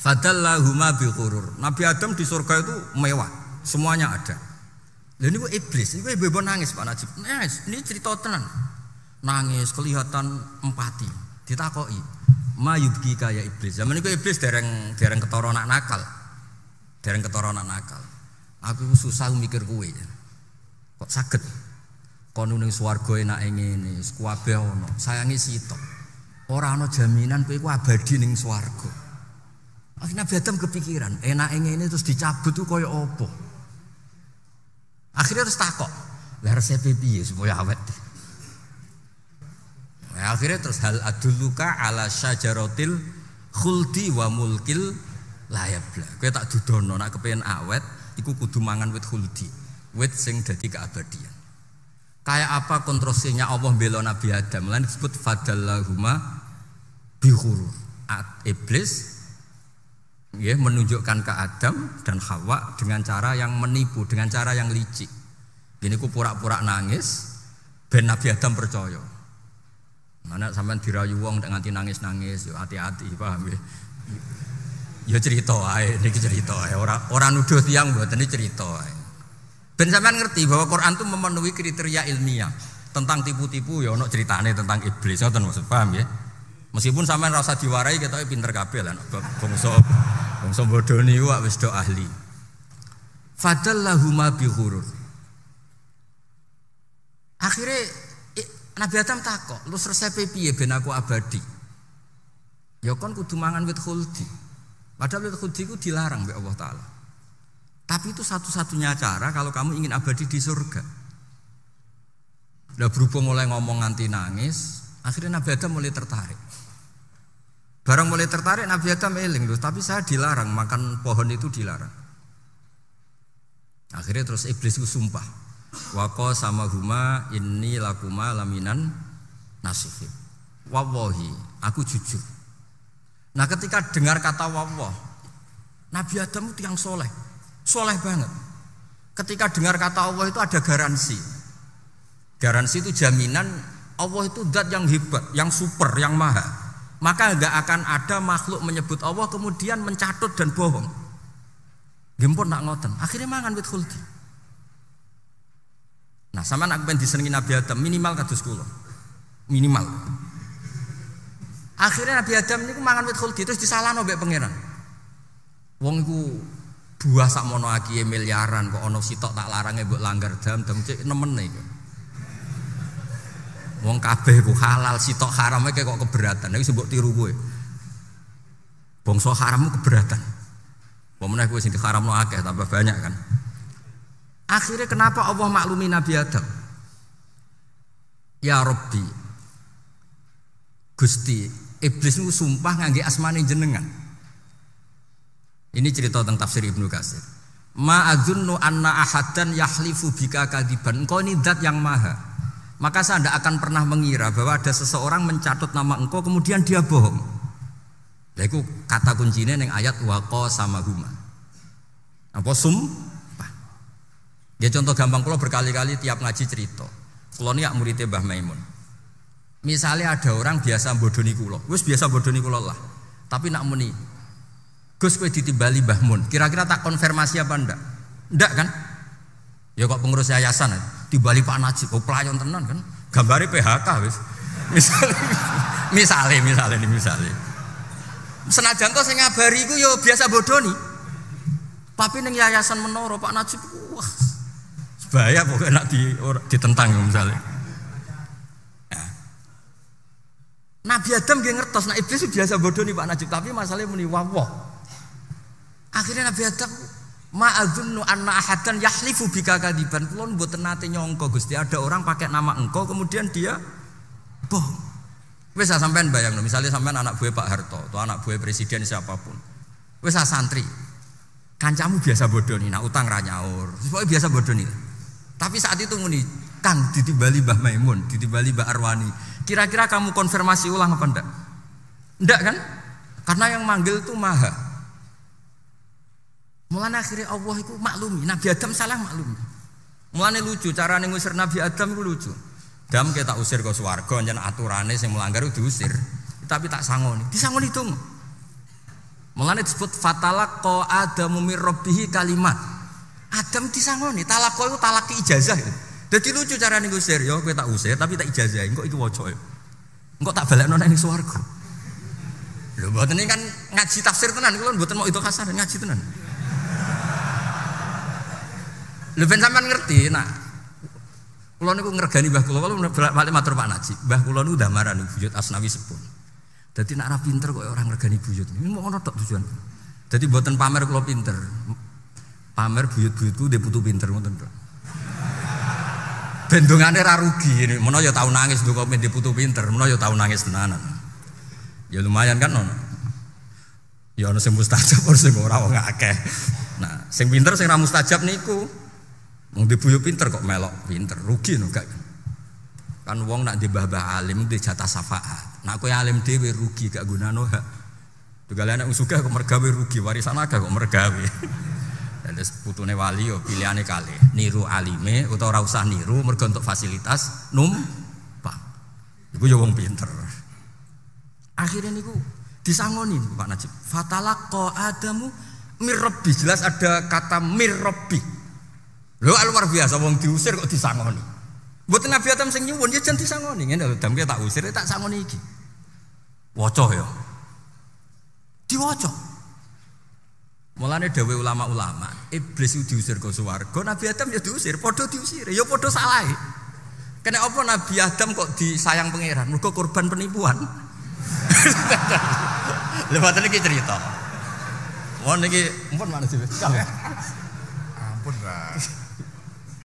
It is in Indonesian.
Fadallahuma bi ghurur. Nabi Adam di surga itu mewah, semuanya ada. Dan ini iblis, ini bebo nangis Pak Najib. Nangis, ini cerita tenan. Nangis kelihatan empati, ditakoi. Ma yubki kaya iblis. Zaman itu iblis dereng dereng ketara nakal. Dereng ketara nakal. Aku susah mikir kue. Kok sakit? konuning ning enak ingin ini, kuwabe ono. Sayangi sitok. Orang ana jaminan kowe ku abadi ning Akhirnya Nabi Adam kepikiran, enak ini terus dicabut tuh koyo opo. Akhirnya terus takok, lah resep piye supaya awet. Nah, akhirnya terus hal aduluka ala syajarotil khuldi wa mulkil layab lah. Kue tak dudono nak kepengen awet, iku kudu mangan wit khuldi, wit sing dadi keabadian. Kayak apa kontrosinya Allah bela Nabi Adam? Lain disebut fadallahuma at Iblis ya, menunjukkan ke Adam dan Hawa dengan cara yang menipu, dengan cara yang licik. Gini ku pura-pura nangis, ben Nabi Adam percaya. Mana sampean dirayu wong dengan nangis-nangis, hati-hati paham ya. Ya cerita ae, niki cerita ae. Ora ora nuduh tiyang mboten cerita ae. Ben sampean ngerti bahwa Quran itu memenuhi kriteria ilmiah tentang tipu-tipu ya ono ceritane tentang iblis ngoten maksud paham ya. Meskipun sampean rasa diwarai kita pinter kabeh lah bangsa bangsa bodoh niku wis do ahli. Fadallahuma bihurur. Akhirnya Nabi Adam takok, lu resep piye ben aku abadi? Ya kon kudu mangan wit khuldi. Padahal wit khuldi ku dilarang oleh Allah taala. Tapi itu satu-satunya cara kalau kamu ingin abadi di surga. Udah berhubung mulai ngomong nganti nangis, Akhirnya Nabi Adam mulai tertarik. Barang mulai tertarik Nabi Adam eling loh, tapi saya dilarang makan pohon itu dilarang. Akhirnya terus iblis itu sumpah. Wako sama huma ini lakuma laminan nasihin. Wawahi, aku jujur. Nah ketika dengar kata wawoh, Nabi Adam itu yang soleh, soleh banget. Ketika dengar kata Allah itu ada garansi. Garansi itu jaminan Allah itu zat yang hebat, yang super, yang maha. Maka nggak akan ada makhluk menyebut Allah kemudian mencatut dan bohong. Gempur nak ngoten. Akhirnya mangan wit khuldi. Nah, sama nak ben disenengi Nabi Adam minimal kados kula. Minimal. Akhirnya Nabi Adam niku mangan wit khuldi terus disalahno mbek pangeran. Wong iku buah sakmono akiye miliaran kok ana sitok tak larange mbok langgar dam dam cek nemen iku. Wong kabeh ku halal sitok haramnya kayak kok keberatan. Nek sebut tiru gue. Bangsa harammu keberatan. meneh gue sing diharamno akeh tambah banyak kan. Akhirnya kenapa Allah maklumi Nabi Adam? Ya Robbi, Gusti, iblis itu sumpah ngangge asmane jenengan. Ini cerita tentang tafsir Ibnu Katsir. Ma anna ahadan yahlifu bika kadiban. Engkau ini zat yang maha. Maka saya tidak akan pernah mengira bahwa ada seseorang mencatut nama engkau kemudian dia bohong. Nah, itu kata kuncinya yang ayat waqo sama huma. Apa sum? Ya contoh gampang kalau berkali-kali tiap ngaji cerita. Kalau ini muridnya Mbah Maimun. Misalnya ada orang biasa bodoni kulo, wis biasa bodoni kulo lah. Tapi nak muni, Gus kue ditimbali Mbah Mun. Kira-kira tak konfirmasi apa ndak? Ndak kan? Ya kok pengurus yayasan di Bali Pak Najib, oh pelayan tenan kan. Gambari PHK wis. misalnya, misalnya, misalnya. misalnya. Senajan to saya ngabari iku ya biasa nih. Tapi neng yayasan menoro Pak Najib wah. Bahaya pokoknya nak di, or, ditentang ya, misalnya. Nabi Adam gak ngertos, nah iblis biasa bodoh nih Pak Najib, tapi masalahnya meniwa wah Akhirnya Nabi Adam Ma'adzunnu anna ahadan yahlifu bika kadiban. Kula buat nanti nyongko Gusti ada orang pakai nama engkau kemudian dia bohong. Bisa ah, sampean bayang misalnya sampean anak buah Pak Harto atau anak buah presiden siapapun. Bisa ah, santri. kan kamu biasa bodoh nih, nah utang Ranyaur, nyaur. biasa bodoh nih. Tapi saat itu muni Kang ditibali Mbah Maimun, ditibali Mbah Arwani. Kira-kira kamu konfirmasi ulang apa enggak? Enggak kan? Karena yang manggil itu Maha. Mulane akhirnya Allah itu maklumi, Nabi Adam salah maklumi. Mulane lucu cara ngusir Nabi Adam itu lucu. Dam kita usir ke swarga jan aturannya yang melanggar diusir. Tapi tak sangoni, disangoni itu. Mulane disebut fatalaqo Adamu ada mumirobihi kalimat. Adam disangoni, ko itu talak ijazah. Jadi lucu cara ngusir, yo kita usir tapi tak ijazah, kok itu wajoke. Kok tak ini ning Lo Lho ini kan ngaji tafsir tenan, kula buat mau itu kasar ngaji tenan. Lho ben sampean ngerti nak kula niku ngregani Mbah kula walau balik matur Pak Najib. Mbah kula niku damaran buyut Asnawi sepun. Dadi nak ra pinter kok orang ngregani buyut. Ini mau ngono tok tujuan. Dadi mboten pamer kula pinter. Pamer buyut-buyutku dhe butuh pinter ngoten tok. Bendungannya ra rugi ini. ya tau nangis nduk kok butuh pinter, mena ya tau nangis tenanan. Ya lumayan kan ono. Ya ono sing mustajab ono sing ora wong akeh. Nah, sing pinter sing ra mustajab niku Mau dibuyu pinter kok melok pinter, rugi nuh gak. Kan wong nak dibah-bah alim di jatah safaat. Nak kowe alim dewi rugi gak nuh tuh Tugale anak usuga kok mergawe rugi, warisan agak kok mergawe. Dan terus putune wali yo pilihane kali. Niru alime utawa ora usah niru mergo untuk fasilitas numpang. Iku yo wong pinter. Akhirnya niku disangoni Pak Najib. Fatalaqo adamu mirrobi jelas ada kata mirrobi Lho ah, luar biasa wong diusir kok disangoni. Buat Nabi Adam sing nyuwun ya jangan disangoni. Ngene lho damke ya tak usir ya tak sangoni iki. Waca ya. Diwaca. Mulane dhewe ulama-ulama, iblis itu diusir ke swarga, Nabi Adam ya diusir, podo diusir, ya podo salah. Kena apa Nabi Adam kok disayang pangeran? Mergo korban penipuan. Lewat ini cerita. Mohon lagi, mohon mana sih? Ampun lah.